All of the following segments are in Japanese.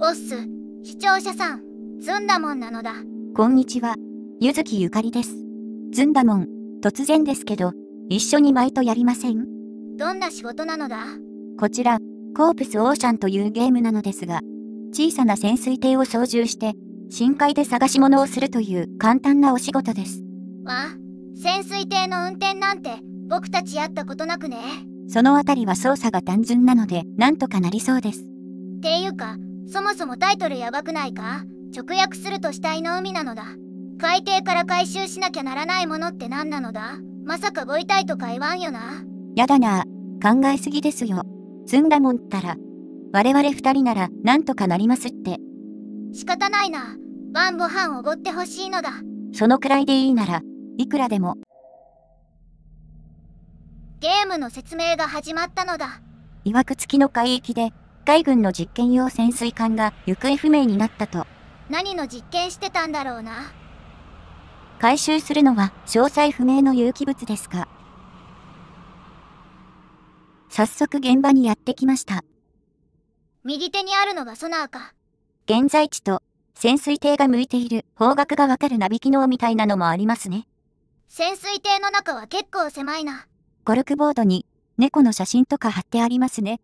オッス視聴者さんずんだもんなのだこんにちはゆずきゆかりですずんだもん突然ですけど一緒に毎イトやりませんどんな仕事なのだこちらコープスオーシャンというゲームなのですが小さな潜水艇を操縦して深海で探し物をするという簡単なお仕事ですわ潜水艇の運転なんて僕たちやったことなくねそのあたりは操作が単純なのでなんとかなりそうですっていうかそもそもタイトルやばくないか直訳すると死体の海なのだ海底から回収しなきゃならないものって何なのだまさかご遺体とか言わんよなやだな考えすぎですよ積んだもんったら我々二人なら何とかなりますって仕方ないな晩ご飯おごってほしいのだそのくらいでいいならいくらでもゲームの説明が始まったのだいわくつきの海域で海軍の実験用潜水艦が行方不明になったと。何の実験してたんだろうな。回収するのは詳細不明の有機物ですが。早速現場にやってきました。右手にあるのがソナーか。現在地と潜水艇が向いている方角がわかるナビ機能みたいなのもありますね。潜水艇の中は結構狭いな。コルクボードに猫の写真とか貼ってありますね。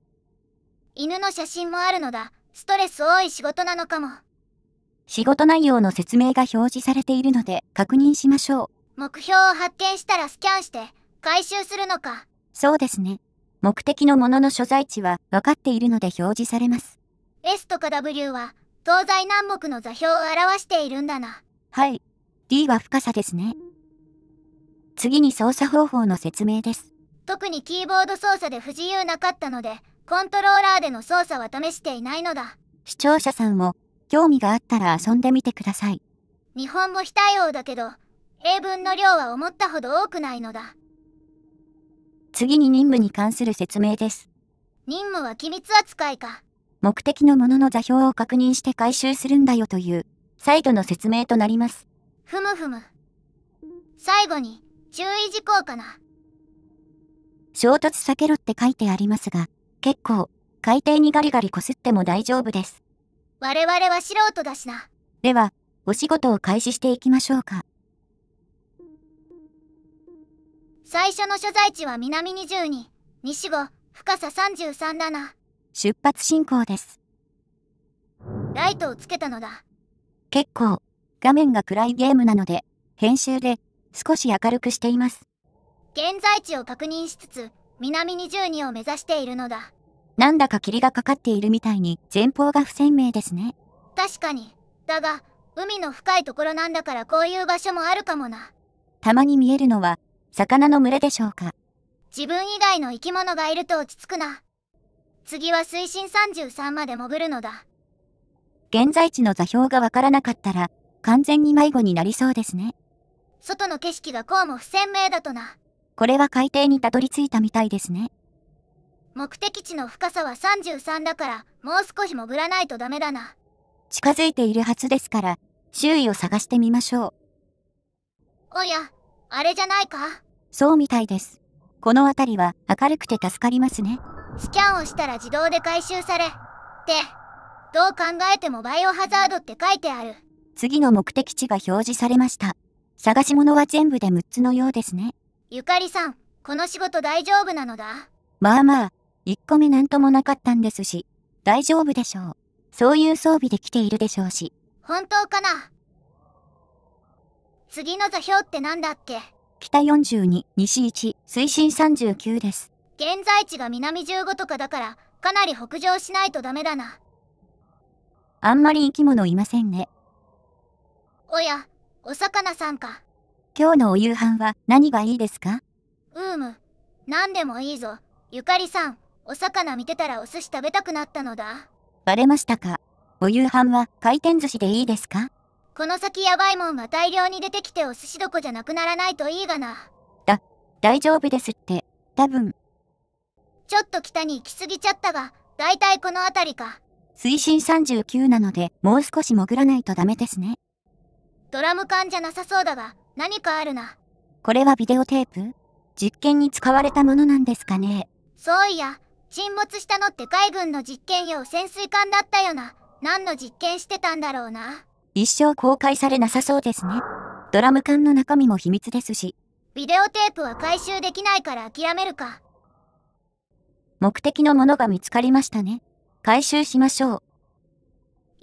犬の写真もあるのだ。ストレス多い仕事なのかも。仕事内容の説明が表示されているので確認しましょう。目標を発見したらスキャンして回収するのか。そうですね。目的のものの所在地は分かっているので表示されます。S とか W は東西南北の座標を表しているんだな。はい。D は深さですね。次に操作方法の説明です。特にキーボード操作で不自由なかったので、コントローラーでの操作は試していないのだ。視聴者さんも、興味があったら遊んでみてください。日本語非対応だけど、英文の量は思ったほど多くないのだ。次に任務に関する説明です。任務は機密扱いか。目的のものの座標を確認して回収するんだよという、再度の説明となります。ふむふむ。最後に、注意事項かな。衝突避けろって書いてありますが、結構、海底にガリガリこすっても大丈夫です。我々は素人だしな。では、お仕事を開始していきましょうか。最初の所在地は南22、西5、深さ33な。出発進行です。ライトをつけたのだ。結構、画面が暗いゲームなので、編集で少し明るくしています。現在地を確認しつつ、南22を目指しているのだ。なんだか霧がかかっているみたいに前方が不鮮明ですね。確かに。だが、海の深いところなんだからこういう場所もあるかもな。たまに見えるのは、魚の群れでしょうか。自分以外の生き物がいると落ち着くな。次は水深33まで潜るのだ。現在地の座標がわからなかったら、完全に迷子になりそうですね。外の景色がこうも不鮮明だとな。これは海底にたどり着いたみたいですね。目的地の深さは33だから、もう少し潜らないとダメだな。近づいているはずですから、周囲を探してみましょう。おや、あれじゃないかそうみたいです。この辺りは明るくて助かりますね。スキャンをしたら自動で回収され。って、どう考えてもバイオハザードって書いてある。次の目的地が表示されました。探し物は全部で6つのようですね。ゆかりさん、この仕事大丈夫なのだまあまあ、一個目なんともなかったんですし、大丈夫でしょう。そういう装備で来ているでしょうし。本当かな次の座標って何だっけ北42、西1、水深39です。現在地が南15とかだから、かなり北上しないとダメだな。あんまり生き物いませんね。おや、お魚さんか。今日のお夕飯は何がいいですかうむ。何でもいいぞ。ゆかりさん、お魚見てたらお寿司食べたくなったのだ。バレましたかお夕飯は回転寿司でいいですかこの先やばいもんが大量に出てきてお寿司どこじゃなくならないといいがな。だ、大丈夫ですって、多分。ちょっと北に行き過ぎちゃったが、だいたいこの辺りか。水深39なので、もう少し潜らないとダメですね。ドラム缶じゃなさそうだが、何かあるな。これはビデオテープ実験に使われたものなんですかねそういや、沈没したのって海軍の実験用潜水艦だったよな。何の実験してたんだろうな。一生公開されなさそうですね。ドラム缶の中身も秘密ですし。ビデオテープは回収できないから諦めるか。目的のものが見つかりましたね。回収しましょう。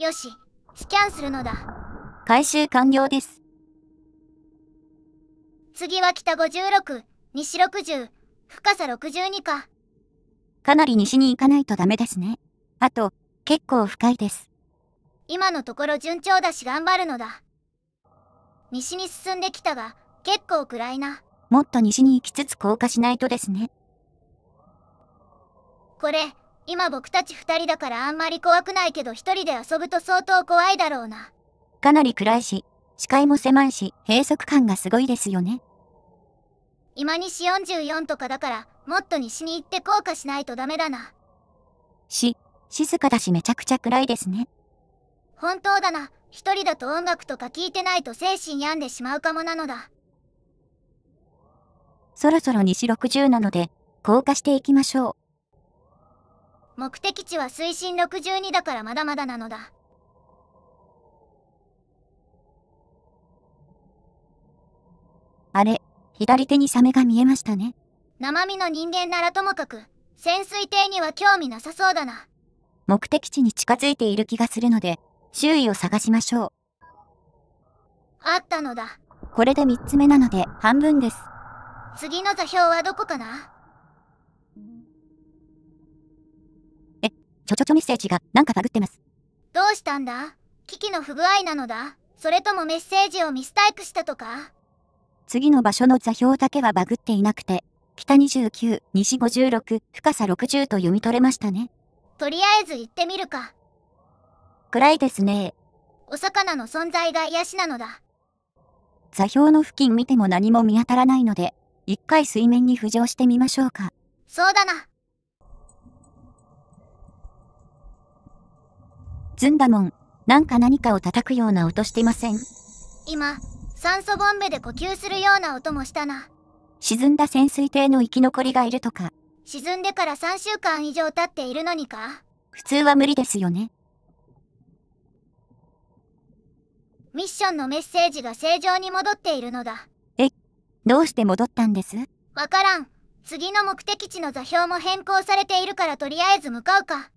よし、スキャンするのだ。回収完了です。次は北56、西60、深さ62か。かなり西に行かないとダメですね。あと、結構深いです。今のところ順調だし頑張るのだ。西に進んできたが、結構暗いな。もっと西に行きつつ降下しないとですね。これ、今僕たち二人だからあんまり怖くないけど一人で遊ぶと相当怖いだろうな。かなり暗いし、視界も狭いし、閉塞感がすごいですよね。今西44とかだから、もっと西に行って降下しないとダメだな。し、静かだしめちゃくちゃ暗いですね。本当だな、一人だと音楽とか聞いてないと精神病んでしまうかもなのだ。そろそろ西60なので、降下していきましょう。目的地は水深62だからまだまだなのだ。あれ、左手にサメが見えましたね。生身の人間ならともかく、潜水艇には興味なさそうだな。目的地に近づいている気がするので、周囲を探しましょう。あったのだ。これで3つ目なので半分です。次の座標はどこかなえ、ちょちょちょメッセージがなんかバグってます。どうしたんだ機器の不具合なのだそれともメッセージをミスタイクしたとか次の場所の座標だけはバグっていなくて、北29、西56、深さ60と読み取れましたね。とりあえず行ってみるか。暗いですね。お魚の存在が癒しなのだ。座標の付近見ても何も見当たらないので、一回水面に浮上してみましょうか。そうだな。ずんだもん、なんか何かを叩くような音してません。今、酸素ボンベで呼吸するような音もしたな沈んだ潜水艇の生き残りがいるとか沈んでから3週間以上経っているのにか普通は無理ですよねミッションのメッセージが正常に戻っているのだえどうして戻ったんですわからん次の目的地の座標も変更されているからとりあえず向かうか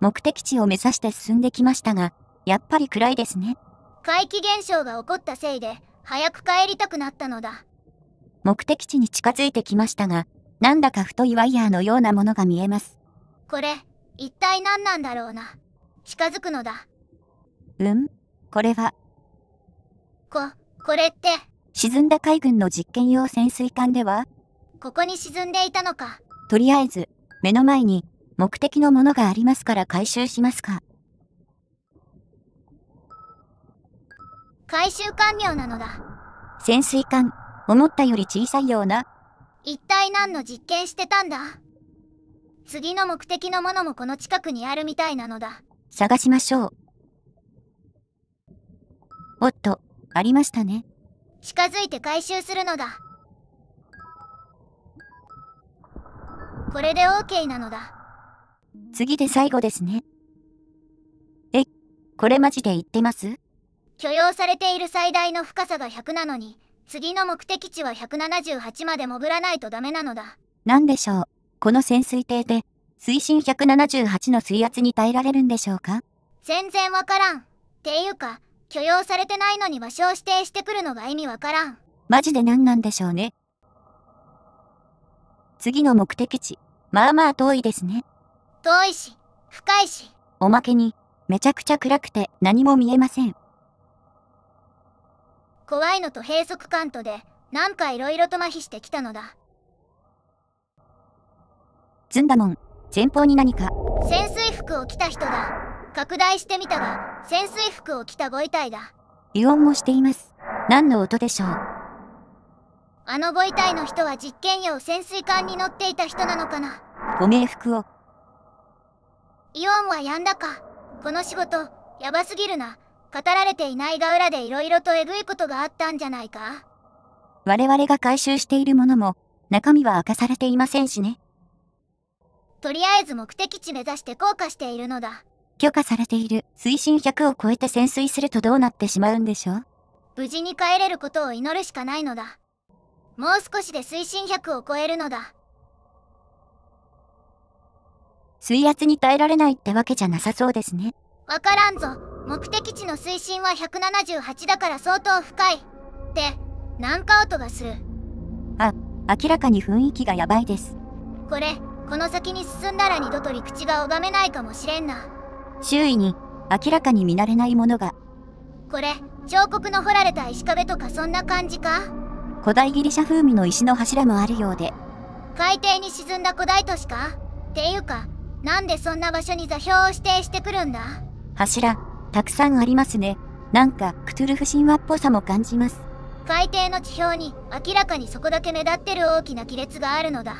目的地を目指して進んできましたがやっぱり暗いですね怪奇現象が起こったせいで早く帰りたくなったのだ目的地に近づいてきましたがなんだか太いワイヤーのようなものが見えますこれ一体何なんだろうな近づくのだうんこれはここれって沈んだ海軍の実験用潜水艦ではここに沈んでいたのかとりあえず目の前に目的のものがありますから回収しますか回収完了なのだ。潜水艦、思ったより小さいような。一体何の実験してたんだ次の目的のものもこの近くにあるみたいなのだ。探しましょう。おっと、ありましたね。近づいて回収するのだ。これで OK なのだ。次で最後ですね。え、これマジで言ってます許容されている最大の深さが100なのに次の目的地は178まで潜らないとダメなのだ何でしょうこの潜水艇で水深178の水圧に耐えられるんでしょうか全然わからんっていうか許容されてないのに場所を指定してくるのが意味わからんマジで何なんでしょうね次の目的地まあまあ遠いですね遠いし深いしおまけにめちゃくちゃ暗くて何も見えません怖いのと閉塞感とでなんか色々と麻痺してきたのだずんだもん前方に何か潜水服を着た人だ拡大してみたが潜水服を着たご遺体だ油音もしています何の音でしょうあのご遺体の人は実験用潜水艦に乗っていた人なのかなご冥福をイオンはやんだかこの仕事やばすぎるな語られていないが裏で色々とえぐいことがあったんじゃないか我々が回収しているものも中身は明かされていませんしね。とりあえず目的地目指して降下しているのだ。許可されている水深100を超えて潜水するとどうなってしまうんでしょう無事に帰れることを祈るしかないのだ。もう少しで水深100を超えるのだ。水圧に耐えられないってわけじゃなさそうですね。わからんぞ。目的地の水深は178だから相当深いってなんか音がするあ明らかに雰囲気がやばいですこれこの先に進んだら二度と陸地が拝めないかもしれんな周囲に明らかに見慣れないものがこれ彫刻の彫られた石壁とかそんな感じか古代ギリシャ風味の石の柱もあるようで海底に沈んだ古代都市かっていうかなんでそんな場所に座標を指定してくるんだ柱たくさんありますね。なんか、クトゥルフ神話っぽさも感じます。海底の地表に明らかにそこだけ目立ってる大きな亀裂があるのだ。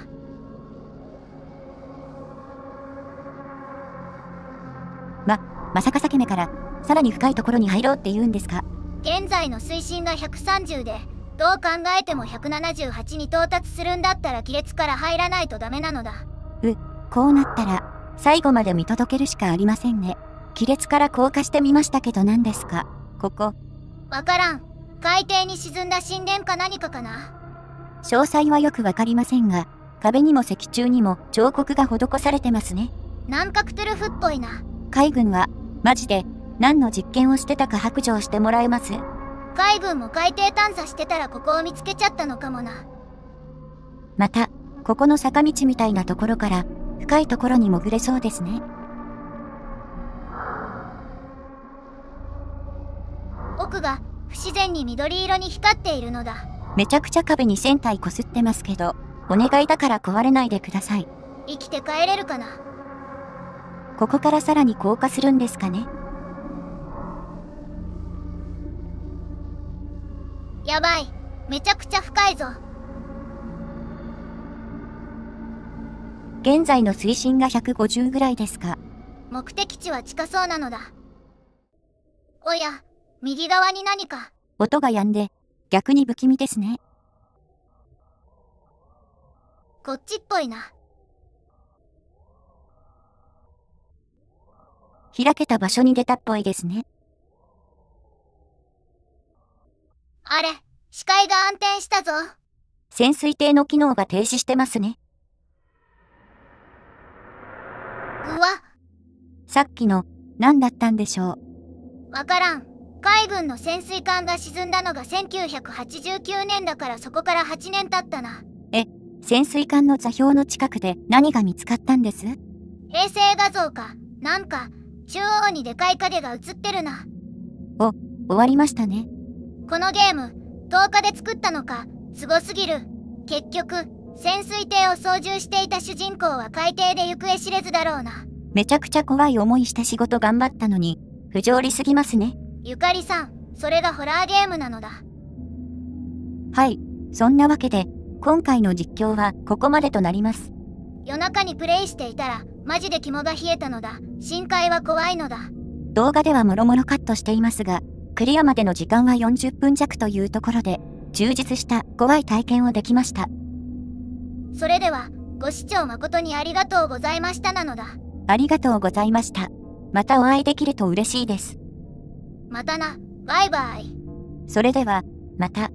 ま、まさかさけめからさらに深いところに入ろうって言うんですか現在の水深が130でどう考えても178に到達するんだったら亀裂から入らないとダメなのだうこうなったら最後まで見届けるしかありませんね亀裂から降下してみましたけど何ですかここわからん海底に沈んだ神殿か何かかな詳細はよくわかりませんが壁にも石柱にも彫刻が施されてますね南角トゥルフっぽいな海軍はマジで何の実験をしてたか白状してもらえます海軍も海底探査してたらここを見つけちゃったのかもなまたここの坂道みたいなところから深いところに潜れそうですね奥が不自然に緑色に光っているのだめちゃくちゃ壁に船体こすってますけどお願いだから壊れないでください生きて帰れるかなここからさらに降下するんですかねやばいめちゃくちゃ深いぞ現在の水深が150ぐらいですか目的地は近そうなのだおや右側に何か。音が止んで、逆に不気味ですね。こっちっぽいな。開けた場所に出たっぽいですね。あれ、視界が暗転したぞ。潜水艇の機能が停止してますね。うわ。さっきの、何だったんでしょう。わからん。海軍の潜水艦が沈んだのが1989年だからそこから8年経ったなえ潜水艦の座標の近くで何が見つかったんです衛星画像かなんか中央にでかい影が映ってるなお終わりましたねこのゲーム10日で作ったのかすごすぎる結局潜水艇を操縦していた主人公は海底で行方知れずだろうなめちゃくちゃ怖い思いして仕事頑張ったのに不条理すぎますねゆかりさんそれがホラーゲームなのだはいそんなわけで今回の実況はここまでとなります夜中にプレイしていたらマジで肝が冷えたのだ深海は怖いのだ動画ではもろもろカットしていますがクリアまでの時間は40分弱というところで充実した怖い体験をできましたそれではご視聴誠にありがとうございましたなのだありがとうございましたまたお会いできると嬉しいですまたなバイバイそれではまた